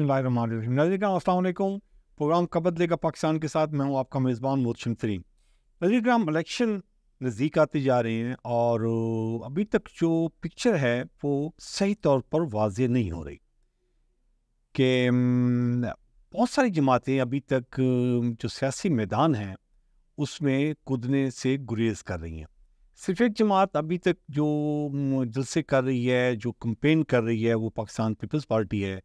बसमिल नजरिक programme कबत लेगा पाकिस्तान के साथ मैं हूँ आपका मेज़बान मोहसिन फ्रीन नजरिक्राम इलेक्शन नज़दीक आते जा रहे हैं और अभी तक जो पिक्चर है वो सही तौर पर वाज नहीं हो रही कि बहुत सारी जमातें अभी तक जो सियासी मैदान हैं उसमें कूदने से गुरेज कर रही हैं सिर्फ एक जमात अभी तक जो जलसे कर रही है जो कंपेन कर रही है वो पाकिस्तान पीपल्स पार्टी है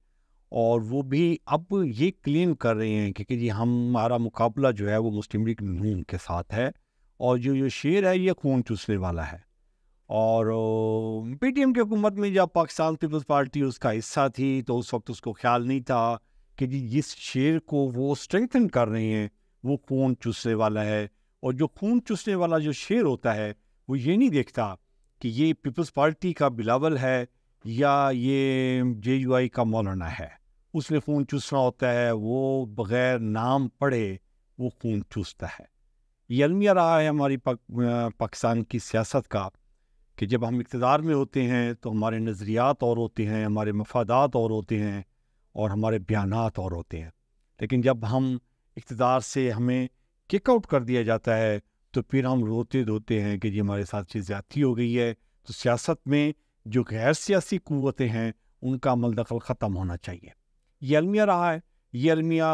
और वो भी अब ये क्लेम कर रहे हैं कि, जी हमारा मुकाबला जो है वो मुस्लिम लीग नून के साथ है और जो ये शेर है ये खून चूसने वाला है और पी टी एम की हुकूमत में जब पाकिस्तान पीपल्स पार्टी उसका हिस्सा थी तो उस वक्त उसको ख्याल नहीं था कि जी जिस शेर को वो स्ट्रेंथन कर रहे हैं वो खून चूसने वाला है और जो खून चूसने वाला जो शेर होता है वो ये नहीं देखता कि ये पीपल्स पार्टी का बिलावल है या ये जे यू आई का मौलाना है उसने खून चूसना होता है वो बग़ैर नाम पढ़े वो खून चूसता है ये अलमिया रहा है हमारी पक, पाकिस्तान की सियासत का कि जब हम इकतदार में होते हैं तो हमारे नज़रियात और होते हैं हमारे मफादात और होते हैं और हमारे बयान और होते हैं लेकिन जब हम इकतदार से हमें किकआउट कर दिया जाता है तो फिर हम रोते धोते हैं कि जी हमारे साथ चीज़ ज़्यादी हो गई है तो सियासत में जो गैर सियासी क़वतें हैं उनका अमल दखल ख़त्म होना चाहिए यलमिया रहा है यलमिया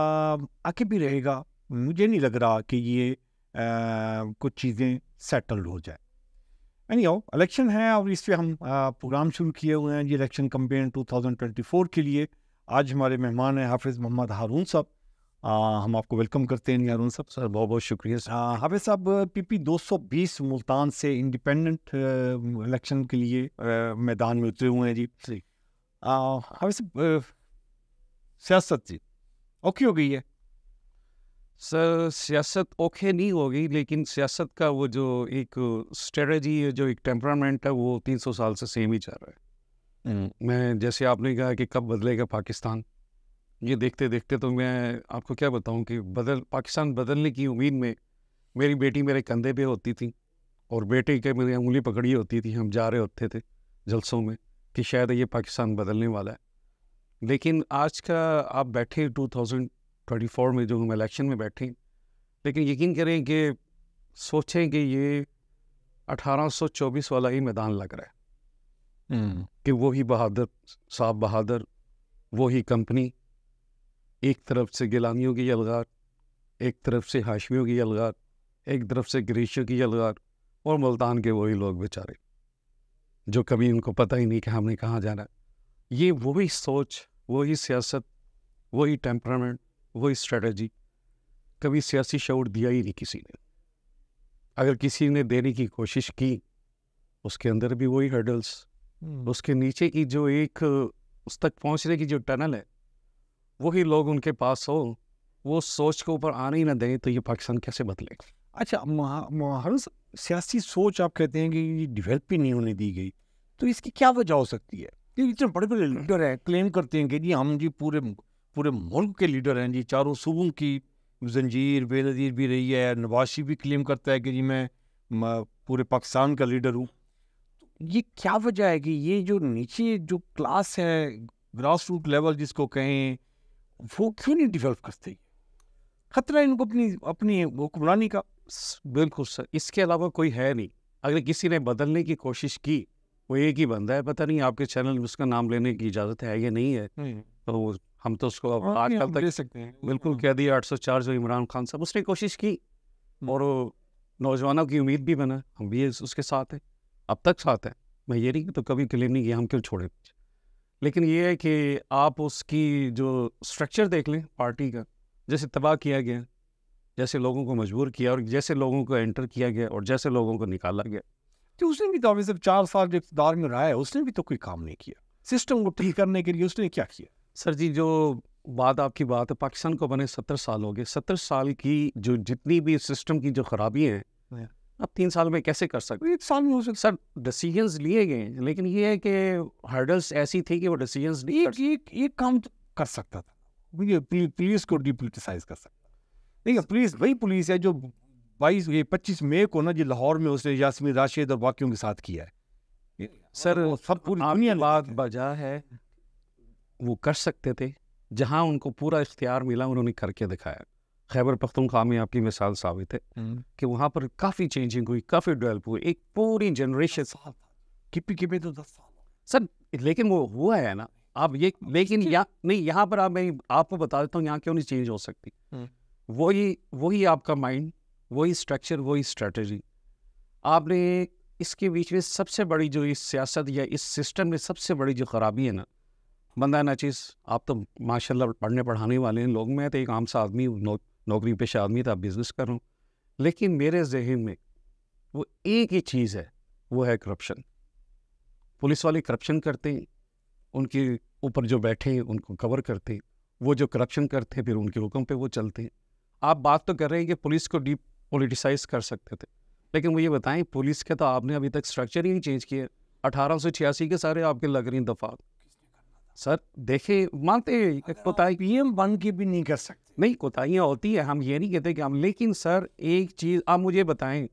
आके भी रहेगा मुझे नहीं लग रहा कि ये आ, कुछ चीज़ें सेटल्ड हो जाए एनी हो इलेक्शन है और इस पर हम प्रोग्राम शुरू किए हुए हैं ये इलेक्शन कम्पेन 2024 के लिए आज हमारे मेहमान हैं हाफिज़ मोहम्मद हारून साहब हम आपको वेलकम करते हैं हारून साहब सर बहुत बहुत शुक्रिया हाफिज़ साहब पी पी दो सौ बीस मुल्तान से इंडिपेंडेंट इलेक्शन के लिए आ, मैदान में उतरे हुए हैं जी हाफिज़ साहब सियासत जी औखी हो गई है सर सियासत औखे नहीं होगी लेकिन सियासत का वो जो एक स्ट्रेटजी जो एक टेम्परामेंट है वो तीन सौ साल से सेम ही चल रहा है हम्म। मैं जैसे आपने कहा कि कब बदलेगा पाकिस्तान ये देखते देखते तो मैं आपको क्या बताऊं कि बदल पाकिस्तान बदलने की उम्मीद में मेरी बेटी मेरे कंधे पे होती थी और बेटे के मेरी उंगली पकड़ी होती थी हम जा रहे होते थे जलसों में कि शायद ये पाकिस्तान बदलने वाला है लेकिन आज का आप बैठे 2024 में जो हम इलेक्शन में बैठे लेकिन यकीन करें कि सोचें कि ये 1824 वाला ही मैदान लग रहा है हम्म। कि वही बहादुर साहब बहादुर वही कंपनी एक तरफ से गिलानियों की अलगार एक तरफ से हाशमियों की अलगार एक तरफ से ग्रीशियों की अलगार और मुल्तान के वही लोग बेचारे जो कभी उनको पता ही नहीं कि हमने कहाँ जाना है ये वही सोच वही सियासत वही टेम्परामेंट वही स्ट्रेटजी कभी सियासी शौर दिया ही नहीं किसी ने अगर किसी ने देने की कोशिश की उसके अंदर भी वही हर्डल्स हम्म। उसके नीचे की जो एक उस तक पहुंचने की जो टनल है वही लोग उनके पास हो वो सोच के ऊपर आने ही ना दें तो ये पाकिस्तान कैसे बदले अच्छा महारूस सियासी सोच आप कहते हैं कि ये डेवलप ही नहीं होने दी गई तो इसकी क्या वजह हो सकती है ये इतने बड़े बड़े लीडर हैं क्लेम करते हैं कि जी हम जी पूरे पूरे मुल्क के लीडर हैं जी चारों सूबों की जंजीर बेनज़ीर भी रही है नवाशी भी क्लेम करता है कि जी मैं पूरे पाकिस्तान का लीडर हूँ ये क्या वजह है कि ये जो नीचे जो क्लास है ग्रास रूट लेवल जिसको कहें वो क्यों नहीं डिवेल्प करते खतरा इनको अपनी अपनी हुक्मरानी का बिल्कुल सर इसके अलावा कोई है नहीं अगर किसी ने बदलने की कोशिश की वो एक ही बंदा है पता नहीं आपके चैनल में उसका नाम लेने की इजाज़त है या नहीं है हम्म। तो हम तो उसको अब हाँ, आजकल तक सकते हैं बिल्कुल हाँ। कह दिया आठ सौ चार जो इमरान खान साहब उसने कोशिश की हम्म। और नौजवानों की उम्मीद भी बना हम भी उसके साथ हैं अब तक साथ हैं मैं ये नहीं तो कभी क्लेम नहीं किया हम क्यों छोड़े लेकिन ये है कि आप उसकी जो स्ट्रक्चर देख लें पार्टी का जैसे तबाह किया गया जैसे लोगों को मजबूर किया और जैसे लोगों को एंटर किया गया और जैसे लोगों को निकाला गया तो उसने भी तो अभी सिर्फ चार साल जो इकतदार में रहा है उसने भी तो कोई काम नहीं किया सिस्टम को ठीक करने के लिए उसने क्या किया सर जी जो बात आपकी बात है पाकिस्तान को बने सत्तर साल हो गए सत्तर साल की जो जितनी भी सिस्टम की जो खराबियाँ हैं अब हाँ। तीन साल में कैसे कर सकते एक साल में हो सकता सर डिसीजंस लिए गए लेकिन ये है कि हर्डल्स ऐसी थी कि वो डिसीजंस नहीं एक, एक, एक काम तो कर सकता था पुलिस को डिपोलिटिसाइज कर सकता नहीं पुलिस वही पुलिस है जो बाईस ये पच्चीस मई को ना जी लाहौर में उसने यासमी राशिद और वाक्यों के साथ किया है सर सब पूरी दुनिया बात बजा है वो कर सकते थे जहाँ उनको पूरा इख्तियार मिला उन्होंने करके दिखाया खैबर पख्तुन में आपकी मिसाल साबित है हम्म। कि वहाँ पर काफ़ी चेंजिंग हुई काफ़ी डेवलप हुई एक पूरी जनरेशन किपी किपी तो दस साल सर लेकिन वो हुआ है ना आप ये लेकिन या नहीं यहाँ पर आप मैं आपको बता देता हूँ यहाँ क्यों नहीं चेंज हो सकती हम्म। वही वही आपका माइंड वही स्ट्रक्चर वही स्ट्रेटजी आपने इसके बीच में सबसे बड़ी जो इस सियासत या इस सिस्टम में सबसे बड़ी जो ख़राबी है ना बंदा ना चीज़ आप तो माशाल्लाह पढ़ने पढ़ाने वाले हैं लोग मैं तो एक आम सा आदमी नौ, नौकरी पेशा आदमी था बिज़नेस कर रहा लेकिन मेरे जहन में वो एक ही चीज़ है वो है करप्शन पुलिस वाले करप्शन करते हैं उनके ऊपर जो बैठे हैं उनको कवर करते हैं वो जो करप्शन करते हैं फिर उनके हुक्म पे वो चलते हैं आप बात तो कर रहे हैं कि पुलिस को डीप पोलिटिसाइज कर सकते थे लेकिन मुझे बताएं पुलिस के तो आपने अभी तक स्ट्रक्चर ही नहीं चेंज किए अठारह सौ छियासी के सारे आपके लग रही दफात सर देखे मानते हैं कोताही पी एम बन के भी नहीं कर सकते नहीं कोताहियाँ होती है हम ये नहीं कहते कि हम लेकिन सर एक चीज़ आप मुझे बताएं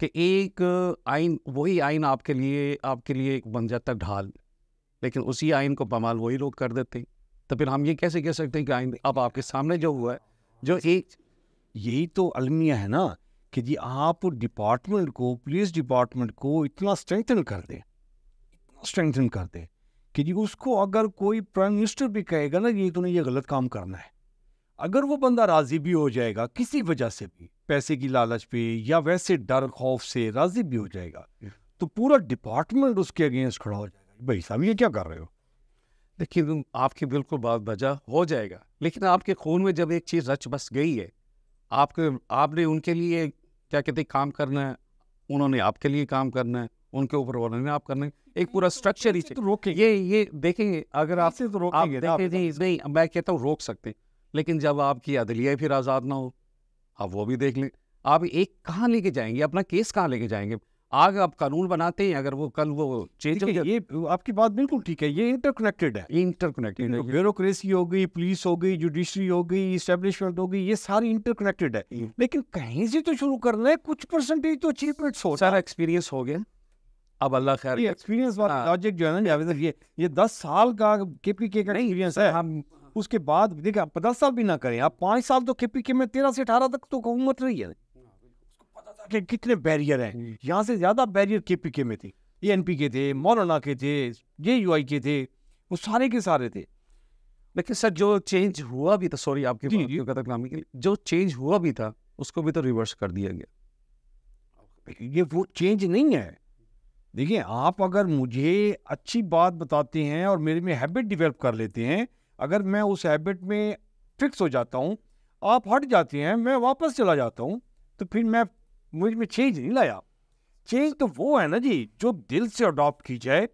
कि एक आइन वही आइन आपके लिए आपके लिए एक बन जाता ढाल लेकिन उसी आइन को बमाल वही लोग कर देते हैं तो फिर हम ये कैसे कह सकते हैं कि आइन अब आपके सामने जो हुआ है जो एक यही तो अलमिया है ना कि जी आप डिपार्टमेंट को पुलिस डिपार्टमेंट को इतना स्ट्रेंथन कर दे इतना स्ट्रेंथन कर दे कि जी उसको अगर कोई प्राइम मिनिस्टर भी कहेगा ना ये तूने ये गलत काम करना है अगर वो बंदा राजी भी हो जाएगा किसी वजह से भी पैसे की लालच पे या वैसे डर खौफ से राजी भी हो जाएगा तो पूरा डिपार्टमेंट उसके अगेंस्ट खड़ा हो जाएगा भाई साहब ये क्या कर रहे हो देखिए आपकी बिल्कुल बात बजा हो जाएगा लेकिन आपके खून में जब एक चीज़ रच बस गई है आपके आपने उनके लिए क्या कहते काम करना है उन्होंने आपके लिए काम करना है उनके ऊपर उन्होंने आप करना है एक पूरा स्ट्रक्चर तो ही तो रोके ये ये देखेंगे अगर आपसे तो रोक आप नहीं मैं कहता हूँ रोक सकते हैं लेकिन जब आपकी अदलिया फिर आज़ाद ना हो आप वो भी देख लें आप एक कहाँ लेके जाएंगे अपना केस कहाँ लेके जाएंगे आग आप कानून बनाते हैं अगर वो कल वो चेंज ये आपकी बात बिल्कुल ठीक है ये इंटरकनेक्टेड है इंटरकनेक्टेड तो ब्यूरोक्रेसी हो गई पुलिस हो गई जुडिशरी हो गई इस्टेब्लिशमेंट हो गई ये सारी इंटरकनेक्टेड है लेकिन कहीं से तो शुरू करना तो है कुछ परसेंटेज तो अचीवमेंट हो सारा एक्सपीरियंस हो गया अब अल्लाह खैर एक्सपीरियंस वाला लॉजिक जो है ना जावेद ये ये दस साल का केपीके का एक्सपीरियंस हाँ। है हम उसके बाद देखिए आप दस साल भी ना करें आप पाँच साल तो केपीके में तेरह से अठारह तक तो हुकूमत रही है कि कितने बैरियर हैं यहाँ से ज़्यादा बैरियर के पी के में थे ए एन पी के थे मौलाना के थे जे यू आई के थे वो सारे के सारे थे लेकिन सर जो चेंज हुआ भी था सॉरी आपके जो चेंज हुआ भी था उसको भी तो रिवर्स कर दिया गया ये वो चेंज नहीं है देखिए आप अगर मुझे अच्छी बात बताते हैं और मेरे में हैबिट डेवलप कर लेते हैं अगर मैं उस हैबिट में फिक्स हो जाता हूँ आप हट जाते हैं मैं वापस चला जाता हूँ तो फिर मैं मुझ में चेंज नहीं लाया चेंज तो वो है ना जी जो दिल से अडॉप्ट की जाए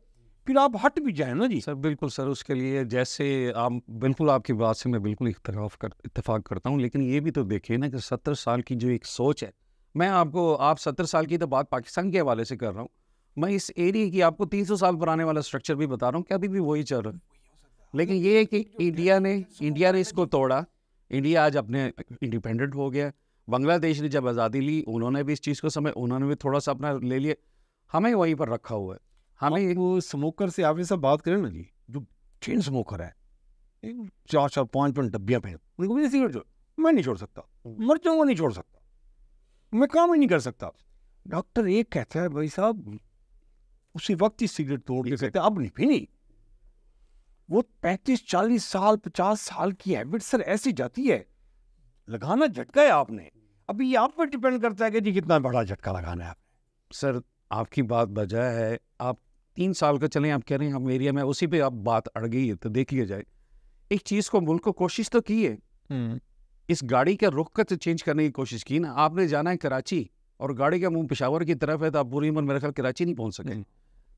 फिर आप हट भी जाए ना जी सर बिल्कुल सर उसके लिए जैसे आप बिल्कुल आपकी बात से मैं बिल्कुल इख्तराफ कर इतफाक करता हूँ लेकिन ये भी तो देखिए ना कि सत्तर साल की जो एक सोच है मैं आपको आप सत्तर साल की तो बात पाकिस्तान के हवाले से कर रहा हूँ मैं इस एरिए की आपको तीन सौ साल पुराने वाला स्ट्रक्चर भी बता रहा हूँ कि अभी भी वही चल रहा है लेकिन ये है कि इंडिया ने इंडिया ने इसको तोड़ा इंडिया आज अपने इंडिपेंडेंट हो गया बांग्लादेश ने जब आज़ादी ली उन्होंने भी इस चीज़ को समय उन्होंने भी थोड़ा सा अपना ले लिया हमें वहीं पर रखा हुआ है हमें वो स्मोकर से आप ये सब बात करें ना जी जो चेन स्मोकर है चार चार पाँच पाँच डब्बियाँ पहन उनको भी सिगरेट छोड़ मैं नहीं छोड़ सकता मर जाऊँगा नहीं छोड़ सकता मैं काम ही नहीं कर सकता डॉक्टर एक कहता है भाई साहब उसी वक्त ही सिगरेट तोड़ ले सकते अब नहीं फिर नहीं वो पैंतीस चालीस साल पचास साल की हैबिट सर ऐसी जाती है लगाना झटका है आपने अभी ये आप पर डिपेंड करता है कि जी कितना बड़ा झटका लगाना है आपने सर आपकी बात बजाय है आप तीन साल का चलें आप कह रहे हैं हम एरिया में उसी पे आप बात अड़ गई है तो देख लिया जाए एक चीज़ को मुल्क को कोशिश तो की है हम्म। इस गाड़ी का रुख का तो चेंज करने की कोशिश की ना आपने जाना है कराची और गाड़ी का मुंह पिशावर की तरफ है तो आप बुरी उम्र मेरे ख्याल कराची नहीं पहुंच सके हम्म।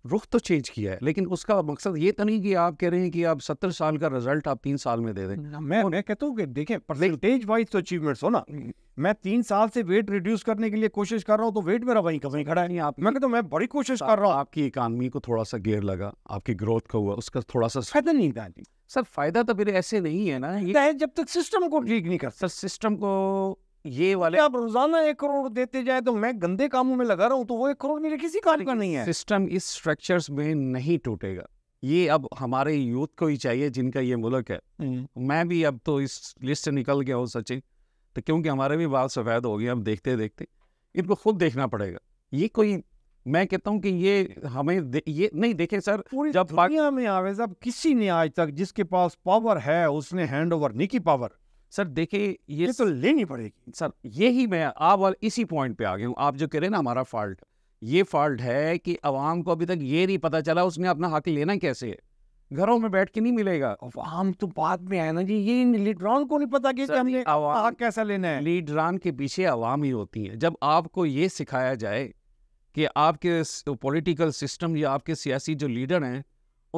रुख तो चेंज किया है लेकिन उसका मकसद ये तो नहीं कि आप कह रहे हैं कि आप सत्तर साल का रिजल्ट आप तीन साल में दे दें मैं मैं कहता हूँ कि देखें परसेंटेज वाइज तो अचीवमेंट्स हो ना हम्म। मैं तीन साल से वेट रिड्यूस करने के लिए कोशिश कर रहा हूँ तो वेट मेरा वहीं का खड़ा है नहीं आप मैं कहता हूँ मैं बड़ी कोशिश कर रहा हूँ आपकी इकानमी को थोड़ा सा गेयर लगा आपकी ग्रोथ का हुआ उसका थोड़ा सा फायदा नहीं था सर फायदा तो फिर ऐसे नहीं है ना जब तक सिस्टम को ठीक नहीं कर सर सिस्टम को ये वाले आप रोजाना एक करोड़ देते जाए तो मैं गंदे कामों में लगा रहा हूँ तो वो एक करोड़ मेरे किसी काम का नहीं है सिस्टम इस स्ट्रक्चर्स में नहीं टूटेगा ये अब हमारे यूथ को ही चाहिए जिनका ये मुल्क है हम्म। मैं भी अब तो इस लिस्ट से निकल गया हूँ सचिन तो क्योंकि हमारे भी बाल सफ़ेद हो गए अब देखते देखते इनको खुद देखना पड़ेगा ये कोई मैं कहता हूँ कि ये हमें ये नहीं देखे सर पूरी जब दुनिया में आवे साहब किसी ने आज तक जिसके पास पावर है उसने हैंड ओवर नहीं की पावर सर देखिए ये, ये तो लेनी पड़ेगी सर यही मैं आप और इसी पॉइंट पे आ गया हूँ आप जो कह रहे हैं ना हमारा फॉल्ट ये फॉल्ट है कि अवाम को अभी तक ये नहीं पता चला उसने अपना हक लेना कैसे है घरों में बैठ के नहीं मिलेगा आवाम तो बाद में आया ना जी ये लीडरान को नहीं पता कि हमने हक कैसा लेना है लीडरान के पीछे अवाम ही होती है जब आपको ये सिखाया जाए कि आपके पॉलिटिकल सिस्टम या आपके सियासी जो लीडर हैं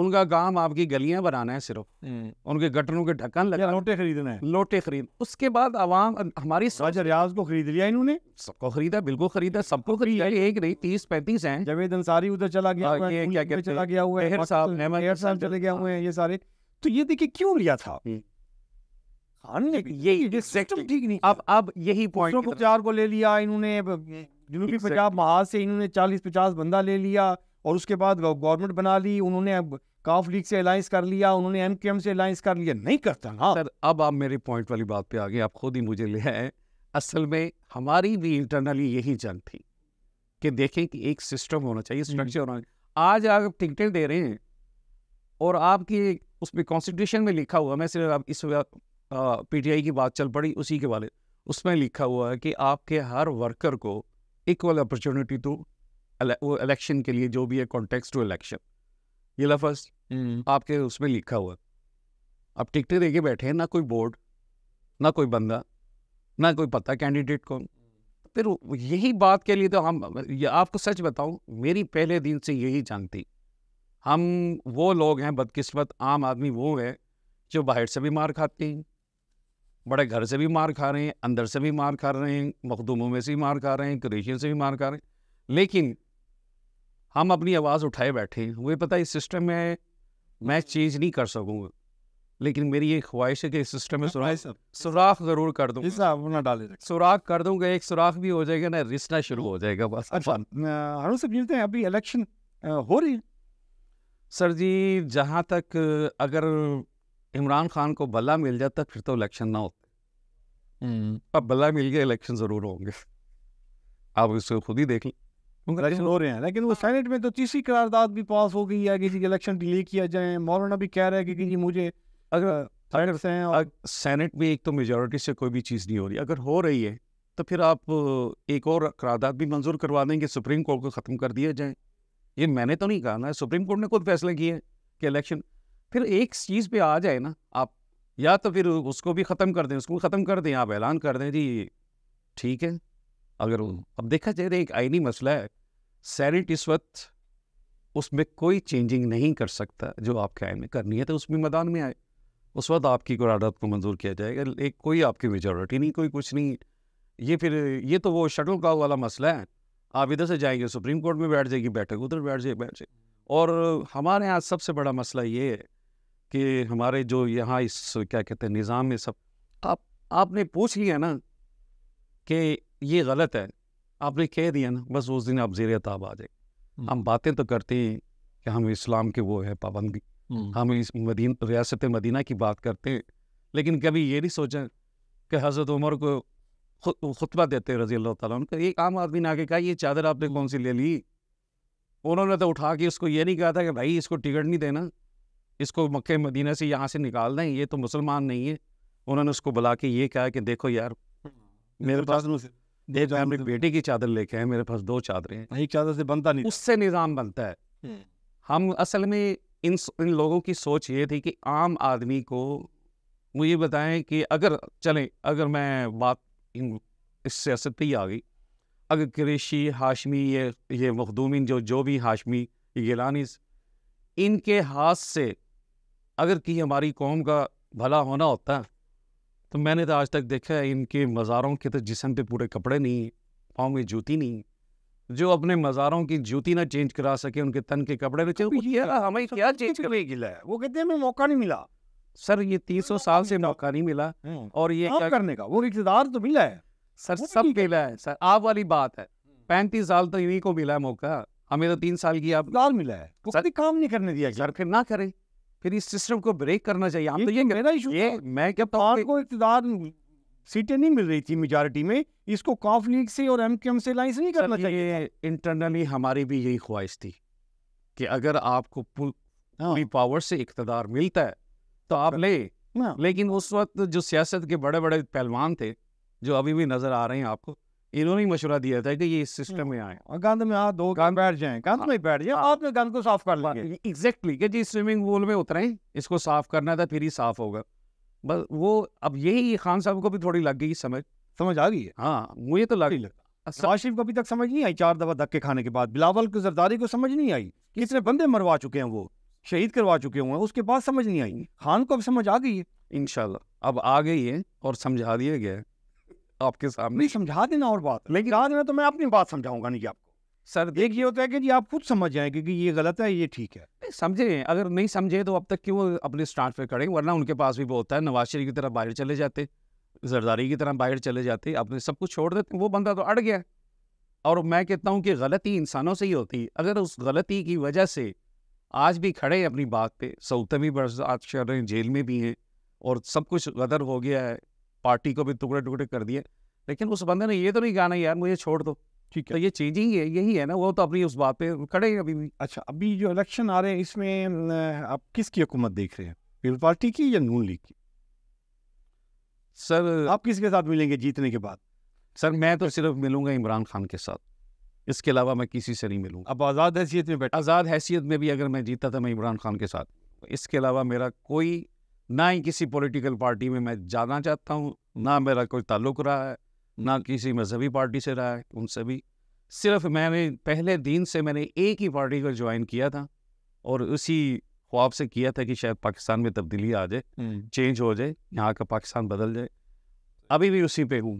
उनका काम आपकी गलियां बनाना है सिर्फ हम्म। उनके गटरों के ढक्कन लोटे खरीदना है लोटे खरीद उसके बाद आवाम हमारी रियाज को खरीद लिया इन्होंने सबको खरीदा बिल्कुल खरीदा सबको खरीदा एक नहीं तीस पैंतीस है जवेद अंसारी उधर चला गया हाँ, हुआ चला गया हुआ चले गया हुए हैं ये सारे तो ये देखिए क्यों लिया था हम्म। यही सिस्टम ठीक नहीं अब अब यही पॉइंट को ले लिया इन्होंने जनूबी महाज से इन्होंने चालीस पचास बंदा ले लिया और उसके बाद गवर्नमेंट बना ली उन्होंने अब काफ लीग से अलायंस कर लिया उन्होंने एम क्यू एम से अलायंस कर लिया नहीं करता ना सर अब आप मेरे पॉइंट वाली बात पे आ गए आप खुद ही मुझे ले आए असल में हमारी भी इंटरनली यही जंग थी कि देखें कि एक सिस्टम होना चाहिए स्ट्रक्चर हम्म। होना चाहिए आज आप टिकटें दे रहे हैं और आपकी उसमें कॉन्स्टिट्यूशन में लिखा हुआ मैं सिर्फ आप इस पी टी आई की बात चल पड़ी उसी के वाले उसमें लिखा हुआ है कि आपके हर वर्कर को इक्वल अपॉर्चुनिटी टू वो इलेक्शन के लिए जो भी है कॉन्टेक्स्ट टू इलेक्शन ये लफज हम्म। आपके उसमें लिखा हुआ अब टिकटें के बैठे हैं ना कोई बोर्ड ना कोई बंदा ना कोई पता कैंडिडेट कौन फिर यही बात के लिए तो हम ये आपको सच बताऊं मेरी पहले दिन से यही जानती हम वो लोग हैं बदकिस्मत आम आदमी वो है जो बाहर से भी मार खाते हैं बड़े घर से भी मार खा रहे हैं अंदर से भी मार खा रहे हैं मखदूमों में से भी मार खा रहे हैं क्रेशियन से भी मार खा रहे हैं लेकिन हम अपनी आवाज़ उठाए बैठे मुझे पता है इस सिस्टम में मैं चेंज नहीं कर सकूँगा लेकिन मेरी ये ख्वाहिश है कि इस सिस्टम में हाँ, सुराख सुराख ज़रूर कर दूँ ना डाले सुराख कर दूँगा एक सुराख भी हो जाएगा ना रिश्ता शुरू हो जाएगा बस अच्छा हरों सब जीते हैं अभी इलेक्शन हो रही है सर जी जहाँ तक अगर इमरान खान को भला मिल जाता फिर तो इलेक्शन ना होते हम्म। अब भला मिल गया इलेक्शन ज़रूर होंगे आप इसको खुद ही देख लें इलेक्शन हो रहे हैं लेकिन वो सेनेट हाँ। में तो तीसरी करारदाद भी पास हो गई है कि इलेक्शन डिले किया जाए मौलाना भी कह रहे हैं कि जी मुझे अगर सैनेट हैं और सेनेट में एक तो मेजोरिटी से कोई भी चीज़ नहीं हो रही अगर हो रही है तो फिर आप एक और करारदाद भी मंजूर करवा दें कि सुप्रीम कोर्ट को ख़त्म कर दिया जाए ये मैंने तो नहीं कहा ना सुप्रीम कोर्ट ने खुद फैसले किए कि इलेक्शन फिर एक चीज़ पे आ जाए ना आप या तो फिर उसको भी ख़त्म कर दें उसको ख़त्म कर दें आप ऐलान कर दें जी ठीक है अगर अब देखा जाए तो एक आईनी मसला है सैनिट इस वक्त उसमें कोई चेंजिंग नहीं कर सकता जो आपके आय में करनी है तो उसमें मैदान में आए उस वक्त आपकी कुरारदात को मंजूर किया जाएगा एक कोई आपकी मेजोरिटी नहीं कोई कुछ नहीं ये फिर ये तो वो शटल काव वाला मसला है आप इधर से जाएंगे सुप्रीम कोर्ट में बैठ जाएगी बैठक उधर बैठ जाए बैठ जाए और हमारे यहाँ सबसे बड़ा मसला ये है कि हमारे जो यहाँ इस क्या कहते हैं निज़ाम में सब आप आपने पूछ लिया ना कि ये गलत है आपने कह दिया ना बस उस दिन आप जेर ताब आ जाए हम्म। हम बातें तो करते हैं कि हम इस्लाम के वो है पाबंदी हम्म। हम इस मदीन रियासत मदीना की बात करते हैं लेकिन कभी ये नहीं सोचा कि हज़रत उमर को खुतबा देते रजी अल्लाह तुमका एक आम आदमी ने आगे कहा ये चादर आपने कौन सी ले ली उन्होंने तो उठा के उसको ये नहीं कहा था कि भाई इसको टिकट नहीं देना इसको मक्के मदीना से यहाँ से निकाल दें ये तो मुसलमान नहीं है उन्होंने उसको बुला के ये कहा कि देखो यार हम्म। मेरे पास हम बेटे की चादर लेके आए मेरे पास दो चादरें एक चादर से बनता नहीं उससे निज़ाम बनता है हम्म। हम असल में इन इन लोगों की सोच ये थी कि आम आदमी को मुझे बताएं कि अगर चलें अगर मैं बात इन इस सियासत पर ही आ गई अगर कृषि हाशमी ये ये मखदूमिन जो जो भी हाशमी गिलानी इनके हाथ से अगर कि हमारी कौम का भला होना होता तो मैंने तो आज तक देखा है इनके मज़ारों के तो जिसम पे पूरे कपड़े नहीं पाँव में जूती नहीं जो अपने मज़ारों की जूती ना चेंज करा सके उनके तन के कपड़े में हमें क्या चेंज करेगी वो कहते हैं हमें मौका नहीं मिला सर ये तीन सौ साल से मौका नहीं मिला हाँ। और ये क्या करने का वो इकतदार तो मिला है सर तो सब मिला है सर आप वाली बात है हम्म। पैंतीस साल तो इन्हीं को मिला है मौका हमें तो तीन साल की आप मिला है काम नहीं करने दिया सर फिर ना करें फिर इस सिस्टम को ब्रेक करना चाहिए आप तो, तो ये मेरा इशू ये मैं क्या पावर को इकतदार सीटें नहीं मिल रही थी मेजोरिटी में इसको कॉफ लीग से और एम क्यू एम से लाइन नहीं करना चाहिए इंटरनली हमारी भी यही ख्वाहिश थी कि अगर आपको हाँ। पूरी पावर से इकतदार मिलता है तो आप ले हाँ। लेकिन उस वक्त जो सियासत के बड़े बड़े पहलवान थे जो अभी भी नजर आ रहे हैं आपको इन्होंने मशुरा दिया था कि ये इस सिस्टम हम्म। में आए और गंद में हाँ दो गंद बैठ जाए गंद हाँ। में बैठ जाए आप हाँ। में गंद को साफ कर लेंगे एग्जैक्टली हाँ। कि जी स्विमिंग पूल में उतरे इसको साफ करना था फिर ही साफ होगा बस वो अब यही खान साहब को भी थोड़ी लग गई समझ समझ आ गई है हाँ मुझे तो लग ही लगा साशिफ को अभी तक समझ नहीं आई चार दफा धक्के खाने के बाद बिलावल की जरदारी को समझ नहीं आई कितने बंदे मरवा चुके हैं वो शहीद करवा चुके हुए हैं उसके बाद समझ नहीं आई खान को अब समझ आ गई है इनशाला अब आ गई है और समझा दिया गया है आपके सामने नहीं समझा देना और बात लेकिन समझा देना तो मैं अपनी बात समझाऊंगा नहीं आपको सर एक ये होता है कि जी आप खुद समझ जाए क्योंकि ये गलत है ये ठीक है समझे अगर नहीं समझे तो अब तक क्यों अपने स्टार्ट पे खड़े वरना उनके पास भी वो होता है नवाज शरीफ की तरह बाहर चले जाते जरदारी की तरह बाहर चले जाते अपने सब कुछ छोड़ देते वो बंदा तो अड़ गया और मैं कहता हूँ कि गलती इंसानों से ही होती है अगर उस गलती की वजह से आज भी खड़े हैं अपनी बात पे सऊतमी बर्स आज कर रहे हैं जेल में भी हैं और सब कुछ गदर हो गया है पार्टी को भी टुकड़े टुकड़े कर दिए लेकिन उस बंदे ने ये तो नहीं गाना यार मुझे छोड़ दो ठीक है तो ये चेंजिंग है यही है ना वो तो अपनी उस बात पे खड़े हैं अभी भी अच्छा अभी जो इलेक्शन आ रहे हैं इसमें आप किसकी हुकूमत देख रहे हैं पीपल पार्टी की या नून लीग की सर आप किसके साथ मिलेंगे जीतने के बाद सर मैं तो सिर्फ मिलूंगा इमरान खान के साथ इसके अलावा मैं किसी से नहीं मिलूंगा अब आज़ाद हैसियत में बैठा आज़ाद हैसियत में भी अगर मैं जीता था मैं इमरान खान के साथ इसके अलावा मेरा कोई ना ही किसी पॉलिटिकल पार्टी में मैं जाना चाहता हूँ ना मेरा कोई ताल्लुक रहा है ना किसी मजहबी पार्टी से रहा है उन सभी सिर्फ मैंने पहले दिन से मैंने एक ही पार्टी को ज्वाइन किया था और उसी ख्वाब से किया था कि शायद पाकिस्तान में तब्दीली आ जाए हम्म। चेंज हो जाए यहाँ का पाकिस्तान बदल जाए अभी भी उसी पे हूँ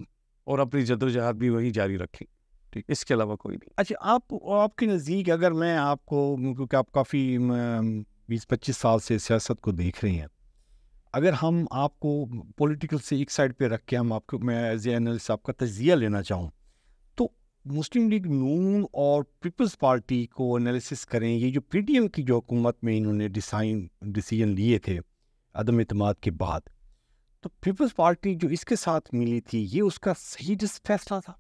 और अपनी जदोजहद भी वही जारी रखें ठीक इसके अलावा कोई नहीं अच्छा आप आपके नज़दीक अगर मैं आपको क्योंकि आप काफ़ी बीस पच्चीस साल से सियासत को देख रहे हैं अगर हम आपको पॉलिटिकल से एक साइड पे रख के हम आपको मैं एज एनालिस्ट आपका तजिया लेना चाहूँ तो मुस्लिम लीग नून और पीपल्स पार्टी को एनालिसिस करें ये जो पी की जो हुकूमत में इन्होंने डिसाइन डिसीजन लिए थे अदम अतमाद के बाद तो पीपल्स पार्टी जो इसके साथ मिली थी ये उसका सही फैसला था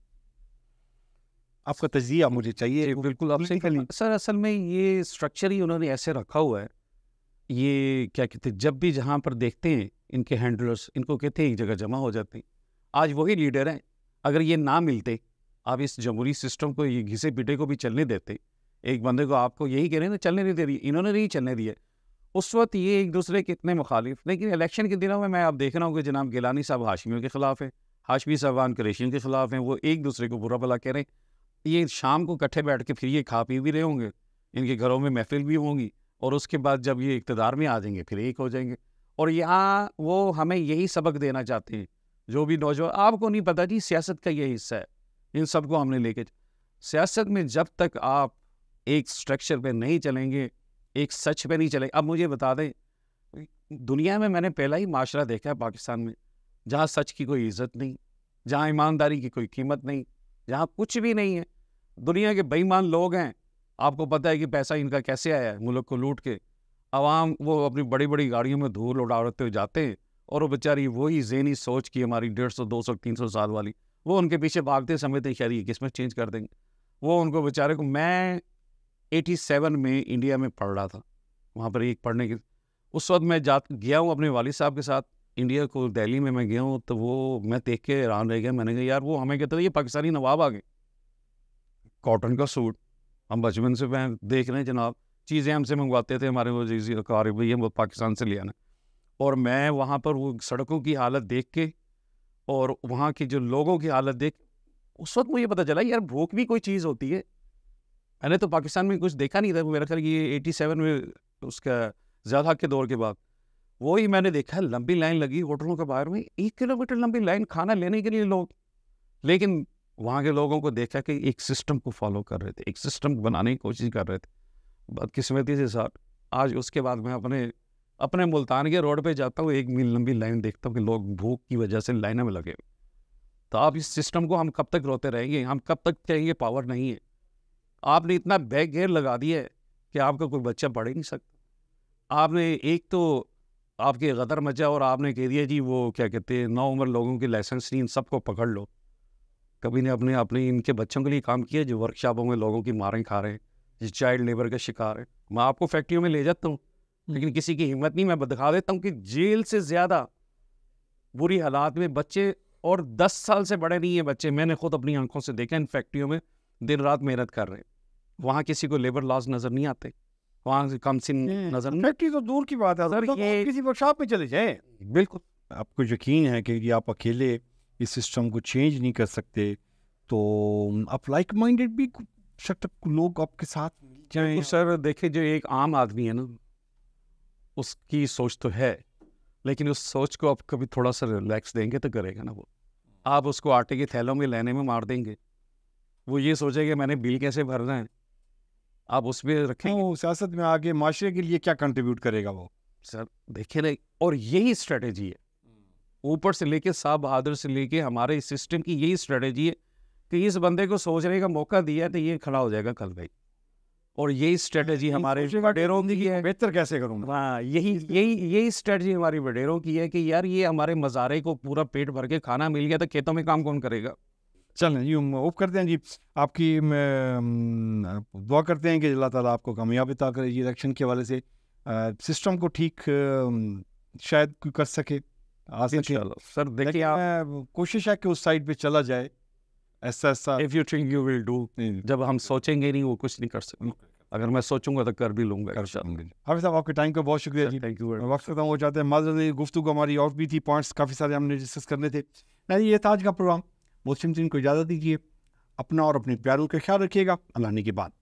आपका तजिया मुझे चाहिए बिल्कुल आप सही सर असल में ये स्ट्रक्चर ही उन्होंने ऐसे रखा हुआ है ये क्या कहते हैं जब भी जहाँ पर देखते हैं इनके हैंडलर्स इनको कहते हैं एक जगह जमा हो जाते हैं आज वही लीडर हैं अगर ये ना मिलते आप इस जमहूरी सिस्टम को ये घिसे पिटे को भी चलने देते एक बंदे को आपको यही कह रहे हैं ना चलने नहीं दे रही इन्होंने नहीं चलने दिए उस वक्त ये एक दूसरे के इतने मुखालिफ लेकिन इलेक्शन के दिनों में मैं आप देख रहा हूँ कि जनाब गिलानी साहब हाशमियों के ख़िलाफ़ है हाशमी साहबान करेशियों के ख़िलाफ़ हैं वो एक दूसरे को बुरा भला कह रहे हैं ये शाम को इकट्ठे बैठ के फिर ये खा पी भी रहे होंगे इनके घरों में महफिल भी होंगी और उसके बाद जब ये इकतदार में आ जाएंगे फिर एक हो जाएंगे और यहाँ वो हमें यही सबक देना चाहते हैं जो भी नौजवान आपको नहीं पता कि सियासत का ये हिस्सा है इन सबको हमने लेके सियासत में जब तक आप एक स्ट्रक्चर पे नहीं चलेंगे एक सच पे नहीं चलेंगे अब मुझे बता दें दुनिया में मैंने पहला ही माशरा देखा है पाकिस्तान में जहाँ सच की कोई इज्जत नहीं जहाँ ईमानदारी की कोई कीमत नहीं जहाँ कुछ भी नहीं है दुनिया के बेईमान लोग हैं आपको पता है कि पैसा इनका कैसे आया है मुल्क को लूट के आवाम वो अपनी बड़ी बड़ी गाड़ियों में धूल उड़ा रखते हुए जाते हैं और वो बेचारी वही जेनी सोच की हमारी डेढ़ सौ दो सौ तीन सौ साल वाली वो उनके पीछे भागते समय थे तो खैर ये किस्मत चेंज कर देंगे वो उनको बेचारे को मैं एटी सेवन में इंडिया में पढ़ रहा था वहाँ पर एक पढ़ने के उस वक्त मैं जा गया हूँ अपने वालिद साहब के साथ इंडिया को दिल्ली में मैं गया हूँ तो वो मैं देख के हैरान रह गया मैंने कहा यार वो हमें कहते थे ये पाकिस्तानी नवाब आ गए कॉटन का सूट हम बचपन से देख रहे हैं जनाब चीज़ें हमसे मंगवाते थे हमारे वो जैसी कार भैया वो पाकिस्तान से ले आना और मैं वहाँ पर वो सड़कों की हालत देख के और वहाँ के जो लोगों की हालत देख उस वक्त मुझे पता चला यार भूख भी कोई चीज़ होती है मैंने तो पाकिस्तान में कुछ देखा नहीं था मेरा ख्याल ये एटी सेवन में उसका ज़्यादा के दौर के बाद वही मैंने देखा लंबी लाइन लगी होटलों के बाहर में एक किलोमीटर लंबी लाइन खाना लेने के लिए लोग लेकिन वहाँ के लोगों को देखा कि एक सिस्टम को फॉलो कर रहे थे एक सिस्टम बनाने की कोशिश कर रहे थे बदकिस्मती से साहब आज उसके बाद मैं अपने अपने मुल्तान के रोड पे जाता हूँ एक मील लंबी लाइन देखता हूँ कि लोग भूख की वजह से लाइनों में लगे तो आप इस सिस्टम को हम कब तक रोते रहेंगे हम कब तक कहेंगे पावर नहीं है आपने इतना बैक गेयर लगा दिया है कि आपका कोई बच्चा पढ़ ही नहीं सकता आपने एक तो आपके गदर मचा और आपने कह दिया जी वो क्या कहते हैं नौ उम्र लोगों के लाइसेंस नहीं सबको पकड़ लो कभी ने अपने अपने इनके बच्चों के लिए काम किया जो वर्कशॉपों में लोगों की मारें खा रहे हैं जो चाइल्ड लेबर का शिकार है मैं आपको फैक्ट्रियों में ले जाता हूँ हम्म। लेकिन किसी की हिम्मत नहीं मैं दिखा देता हूँ कि जेल से ज़्यादा बुरी हालात में बच्चे और दस साल से बड़े नहीं है बच्चे मैंने खुद अपनी आंखों से देखा इन फैक्ट्रियों में दिन रात मेहनत कर रहे हैं वहाँ किसी को लेबर लॉस नज़र नहीं आते वहाँ से कम सिन नज़र फैक्ट्री तो दूर की बात है सर तो ये किसी वर्कशॉप में चले जाए बिल्कुल आपको यकीन है कि आप अकेले इस सिस्टम को चेंज नहीं कर सकते तो आप लाइक माइंडेड भी लोग आपके साथ जाए तो सर देखिए जो एक आम आदमी है ना उसकी सोच तो है लेकिन उस सोच को आप कभी थोड़ा सा रिलैक्स देंगे तो करेगा ना वो आप उसको आटे के थैलों में लेने में मार देंगे वो ये सोचेगा मैंने बिल कैसे भरना है आप उसमें रखें वो सियासत में आगे माशरे के लिए क्या कंट्रीब्यूट करेगा वो सर देखिए ना और यही स्ट्रेटेजी है ऊपर से लेके सब बहादुर से लेके हमारे सिस्टम की यही स्ट्रेटेजी है कि इस बंदे को सोचने का मौका दिया तो ये खड़ा हो जाएगा कल भाई और यही स्ट्रेटेजी हमारे वडेरों की है बेहतर कैसे करूँगा हाँ यही यही यही स्ट्रेटजी हमारी वडेरों की है कि यार ये हमारे मज़ारे को पूरा पेट भर के खाना मिल गया तो खेतों में काम कौन करेगा चलें जी उप करते हैं जी आपकी दुआ करते हैं कि अल्लाह ताला आपको कामयाबी ता करे इलेक्शन के हवाले से सिस्टम को ठीक शायद कोई कर सके हाँ, अच्छा। सर देखिए आप कोशिश है कि उस साइड पे चला जाए ऐसा ऐसा if you think you will do जब हम सोचेंगे नहीं वो कुछ नहीं कर सकते अगर मैं सोचूंगा तो कर भी लूंगा कर हाफिज साहब आपके टाइम का बहुत शुक्रिया जी थैंक यू वक्त खत्म हो जाते हैं माजर गुफ्तु हमारी और भी थी पॉइंट्स काफ़ी सारे हमने डिस्कस करने थे नहीं ये था आज का प्रोग्राम मुस्लिम टीम को इजाज़त दीजिए अपना और अपने प्यारों का ख्याल रखिएगा अल्लाह के बाद